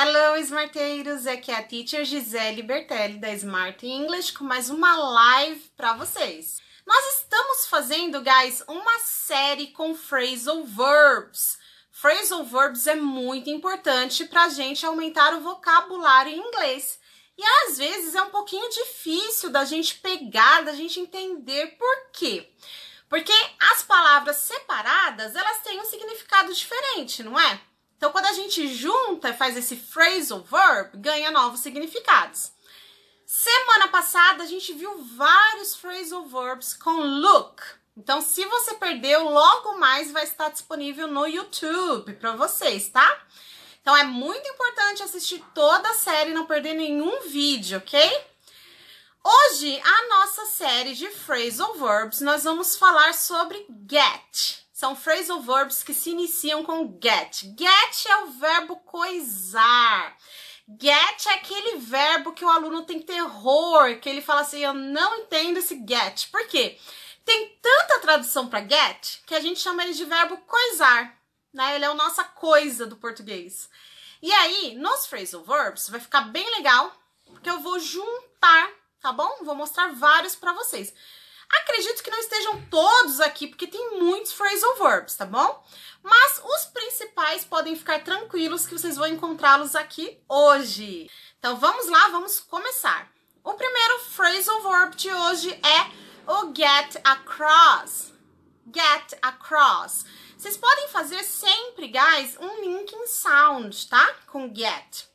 Hello, Smarteiros! Aqui é a Teacher Gisele Bertelli da Smart English com mais uma live para vocês. Nós estamos fazendo, guys, uma série com phrasal verbs. Phrasal verbs é muito importante para a gente aumentar o vocabulário em inglês. E às vezes é um pouquinho difícil da gente pegar, da gente entender por quê. Porque as palavras separadas, elas têm um significado diferente, não é? Então, quando a gente junta e faz esse phrasal verb, ganha novos significados. Semana passada a gente viu vários phrasal verbs com look. Então, se você perdeu, logo mais vai estar disponível no YouTube para vocês, tá? Então, é muito importante assistir toda a série e não perder nenhum vídeo, ok? Hoje, a nossa série de phrasal verbs, nós vamos falar sobre get são phrasal verbs que se iniciam com get. Get é o verbo coisar. Get é aquele verbo que o aluno tem terror, que ele fala assim: eu não entendo esse get. Por quê? Tem tanta tradução para get que a gente chama ele de verbo coisar, né? Ele é o nossa coisa do português. E aí, nos phrasal verbs, vai ficar bem legal, porque eu vou juntar, tá bom? Vou mostrar vários para vocês. Acredito que não estejam todos aqui, porque tem muitos phrasal verbs, tá bom? Mas os principais podem ficar tranquilos que vocês vão encontrá-los aqui hoje. Então vamos lá, vamos começar. O primeiro phrasal verb de hoje é o get across. Get across. Vocês podem fazer sempre, guys, um linking sound, tá? Com get.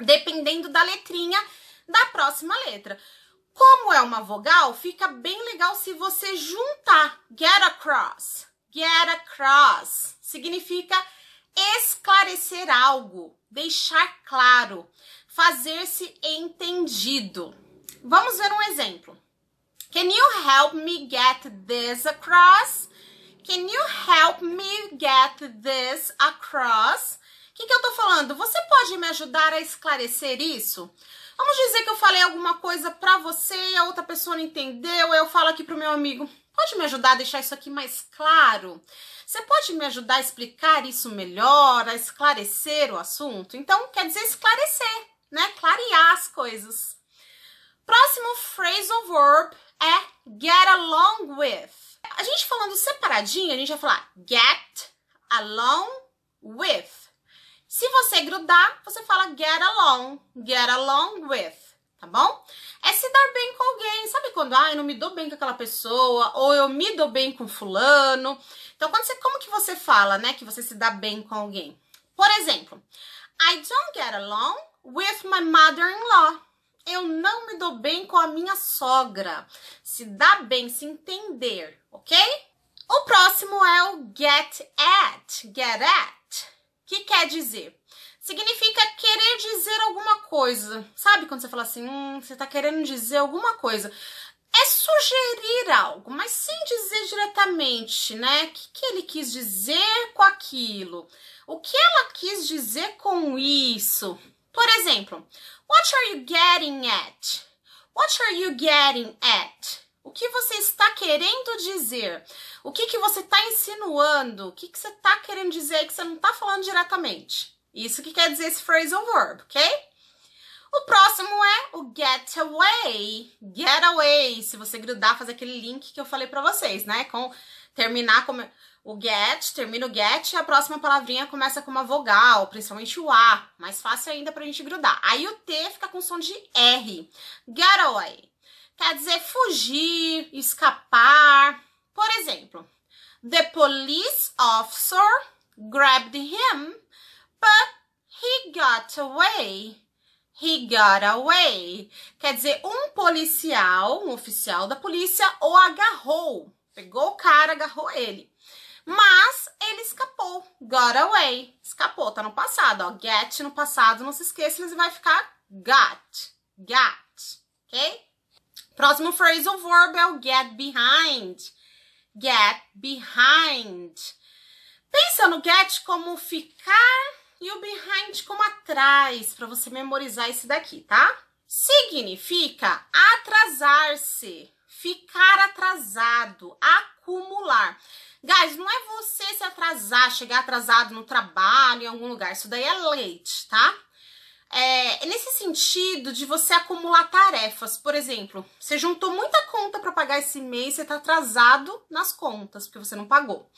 Dependendo da letrinha da próxima letra. Como é uma vogal, fica bem legal se você juntar get across. Get across significa esclarecer algo, deixar claro, fazer-se entendido. Vamos ver um exemplo. Can you help me get this across? Can you help me get this across? O que, que eu tô falando? Você pode me ajudar a esclarecer isso? Vamos dizer que eu falei alguma coisa pra você e a outra pessoa não entendeu, eu falo aqui pro meu amigo. Pode me ajudar a deixar isso aqui mais claro? Você pode me ajudar a explicar isso melhor, a esclarecer o assunto? Então, quer dizer esclarecer, né? Clarear as coisas. Próximo phrasal verb é get along with. A gente falando separadinho, a gente vai falar get along with. Se você grudar, você fala get along, get along with, tá bom? É se dar bem com alguém. Sabe quando, ah, eu não me dou bem com aquela pessoa, ou eu me dou bem com fulano. Então, quando você, como que você fala, né, que você se dá bem com alguém? Por exemplo, I don't get along with my mother-in-law. Eu não me dou bem com a minha sogra. Se dá bem, se entender, ok? O próximo é o get at, get at que quer dizer? Significa querer dizer alguma coisa. Sabe quando você fala assim, hum, você está querendo dizer alguma coisa? É sugerir algo, mas sem dizer diretamente, né? O que, que ele quis dizer com aquilo? O que ela quis dizer com isso? Por exemplo, what are you getting at? What are you getting at? O que você está querendo dizer? O que, que você está insinuando? O que, que você está querendo dizer que você não está falando diretamente? Isso que quer dizer esse phrasal verb, ok? O próximo é o get away. Get away. Se você grudar, fazer aquele link que eu falei para vocês, né? Com terminar com o get, termina o get e a próxima palavrinha começa com uma vogal, principalmente o A. Mais fácil ainda pra gente grudar. Aí o T fica com som de R. Get away quer dizer fugir, escapar. Por exemplo, the police officer grabbed him, but he got away. He got away. Quer dizer, um policial, um oficial da polícia, o agarrou. Pegou o cara, agarrou ele. Mas ele escapou. Got away. Escapou, tá no passado, ó. Get no passado, não se esqueça, mas vai ficar got. Got. Ok? Próximo phrasal verb é o get behind. Get behind. Pensa no get como ficar e o behind como atrás, para você memorizar esse daqui, tá? Significa atrasar-se, ficar atrasado, acumular. Guys, não é você se atrasar, chegar atrasado no trabalho, em algum lugar. Isso daí é late, tá? É, nesse sentido de você acumular tarefas, por exemplo, você juntou muita conta para pagar esse mês, você está atrasado nas contas porque você não pagou.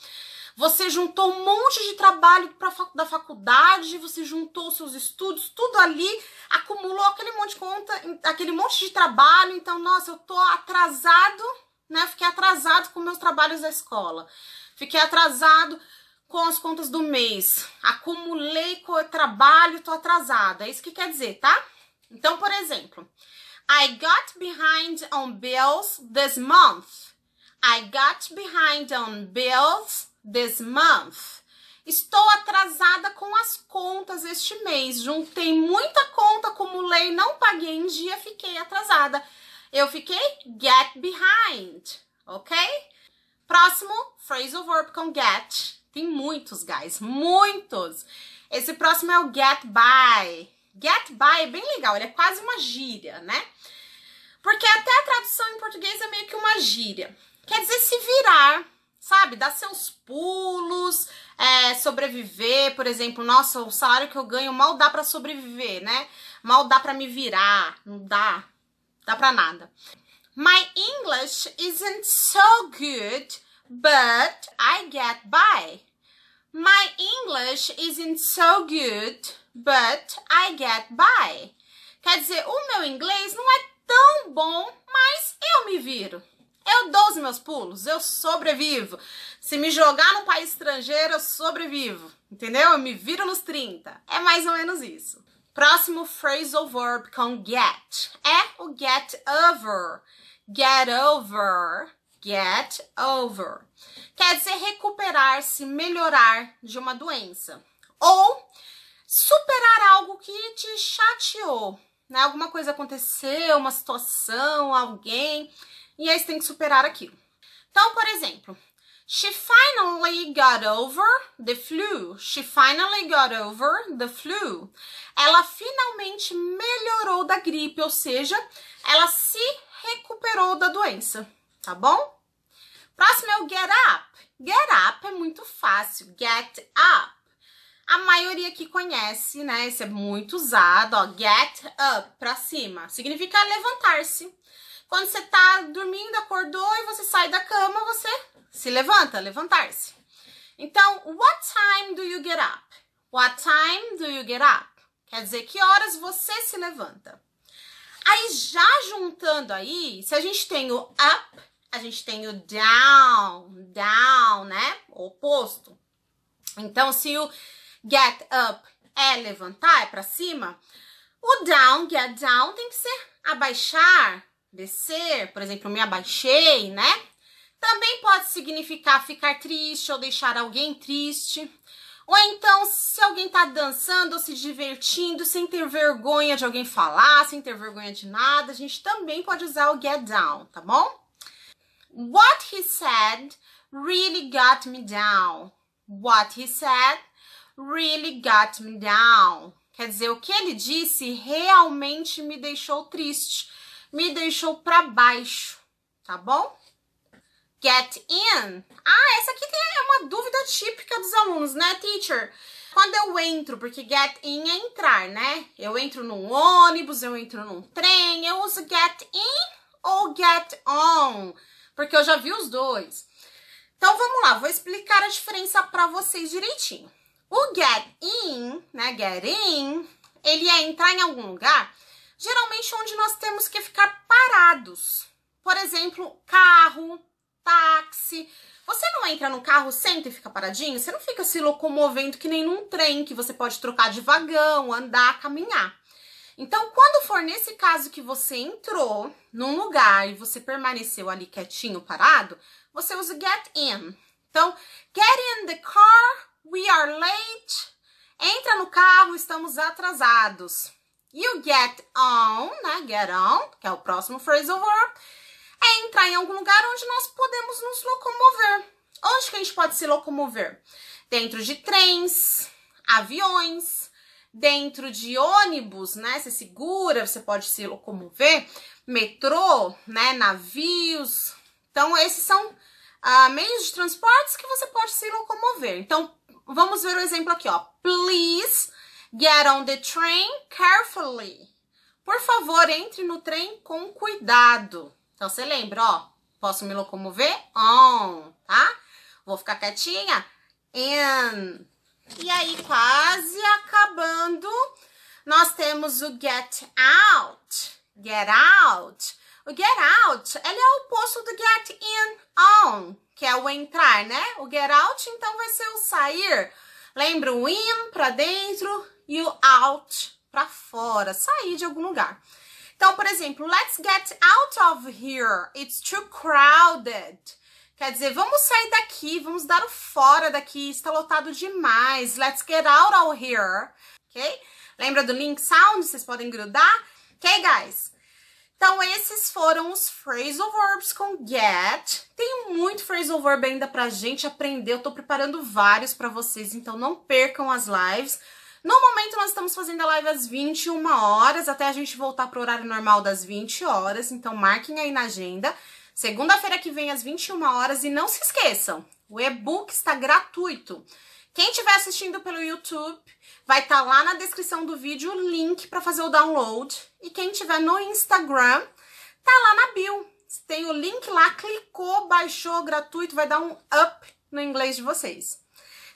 Você juntou um monte de trabalho pra, da faculdade, você juntou seus estudos, tudo ali, acumulou aquele monte de conta, aquele monte de trabalho. Então, nossa, eu tô atrasado, né? Fiquei atrasado com meus trabalhos da escola, fiquei atrasado com as contas do mês. Acumulei com o trabalho, tô atrasada. É isso que quer dizer, tá? Então, por exemplo, I got behind on bills this month. I got behind on bills this month. Estou atrasada com as contas este mês. Juntei muita conta, acumulei, não paguei em dia, fiquei atrasada. Eu fiquei get behind, ok? Próximo, phrasal verb com get. Tem muitos, guys, muitos. Esse próximo é o Get By. Get By é bem legal, ele é quase uma gíria, né? Porque até a tradução em português é meio que uma gíria. Quer dizer se virar, sabe? Dar seus pulos, é, sobreviver, por exemplo. Nossa, o salário que eu ganho mal dá para sobreviver, né? Mal dá para me virar, não dá, dá para nada. My English isn't so good but I get by. My English isn't so good, but I get by. Quer dizer, o meu inglês não é tão bom, mas eu me viro. Eu dou os meus pulos, eu sobrevivo. Se me jogar num país estrangeiro, eu sobrevivo. Entendeu? Eu me viro nos 30. É mais ou menos isso. Próximo phrasal verb com get é o get over. Get over Get over. Quer dizer recuperar-se, melhorar de uma doença. Ou superar algo que te chateou. Né? Alguma coisa aconteceu, uma situação, alguém. E aí você tem que superar aquilo. Então, por exemplo, She finally got over the flu. She finally got over the flu. Ela finalmente melhorou da gripe, ou seja, ela se recuperou da doença tá bom? Próximo é o get up. Get up é muito fácil. Get up. A maioria aqui conhece, né? Esse é muito usado, ó. Get up, pra cima. Significa levantar-se. Quando você tá dormindo, acordou e você sai da cama, você se levanta, levantar-se. Então, what time do you get up? What time do you get up? Quer dizer, que horas você se levanta. Aí, já juntando aí, se a gente tem o up a gente tem o down, down, né? O oposto. Então, se o get up é levantar, é para cima, o down, get down tem que ser abaixar, descer. Por exemplo, me abaixei, né? Também pode significar ficar triste ou deixar alguém triste. Ou então, se alguém tá dançando ou se divertindo sem ter vergonha de alguém falar, sem ter vergonha de nada, a gente também pode usar o get down, tá bom? What he said really got me down. What he said really got me down. Quer dizer, o que ele disse realmente me deixou triste, me deixou para baixo, tá bom? Get in. Ah, essa aqui tem uma dúvida típica dos alunos, né, teacher? Quando eu entro, porque get in é entrar, né? Eu entro num ônibus, eu entro num trem, eu uso get in ou get on porque eu já vi os dois. Então vamos lá, vou explicar a diferença para vocês direitinho. O get in, né, get in, ele é entrar em algum lugar, geralmente onde nós temos que ficar parados. Por exemplo, carro, táxi. Você não entra no carro, senta e fica paradinho? Você não fica se locomovendo que nem num trem, que você pode trocar de vagão, andar, caminhar. Então, quando for nesse caso que você entrou num lugar e você permaneceu ali quietinho, parado, você usa get in. Então, get in the car, we are late. Entra no carro, estamos atrasados. You get on, né? Get on, que é o próximo phrasal verb. É entrar em algum lugar onde nós podemos nos locomover. Onde que a gente pode se locomover? Dentro de trens, aviões, dentro de ônibus, né? Você segura, você pode se locomover, metrô, né? Navios. Então, esses são ah, meios de transportes que você pode se locomover. Então, vamos ver o exemplo aqui, ó. Please get on the train carefully. Por favor, entre no trem com cuidado. Então, você lembra, ó. Posso me locomover? On, tá? Vou ficar quietinha? In. E aí, quase acabando, nós temos o get out. Get out. O get out, ele é o oposto do get in on, que é o entrar, né? O get out, então, vai ser o sair. Lembra o in para dentro e o out para fora, sair de algum lugar. Então, por exemplo, let's get out of here. It's too crowded. Quer dizer, vamos sair daqui, vamos dar o fora daqui, está lotado demais. Let's get out of here, ok? Lembra do link sound? Vocês podem grudar. Ok, guys? Então, esses foram os phrasal verbs com get. Tem muito phrasal verb ainda pra gente aprender. Eu tô preparando vários para vocês, então não percam as lives. No momento, nós estamos fazendo a live às 21 horas, até a gente voltar pro horário normal das 20 horas. Então, marquem aí na agenda. Segunda-feira que vem, às 21 horas. E não se esqueçam, o e-book está gratuito. Quem estiver assistindo pelo YouTube, vai estar tá lá na descrição do vídeo o link para fazer o download. E quem estiver no Instagram, tá lá na bio. Tem o link lá, clicou, baixou gratuito, vai dar um up no inglês de vocês.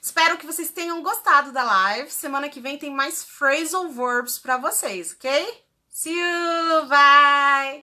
Espero que vocês tenham gostado da live. Semana que vem tem mais phrasal verbs para vocês, ok? See you! Bye!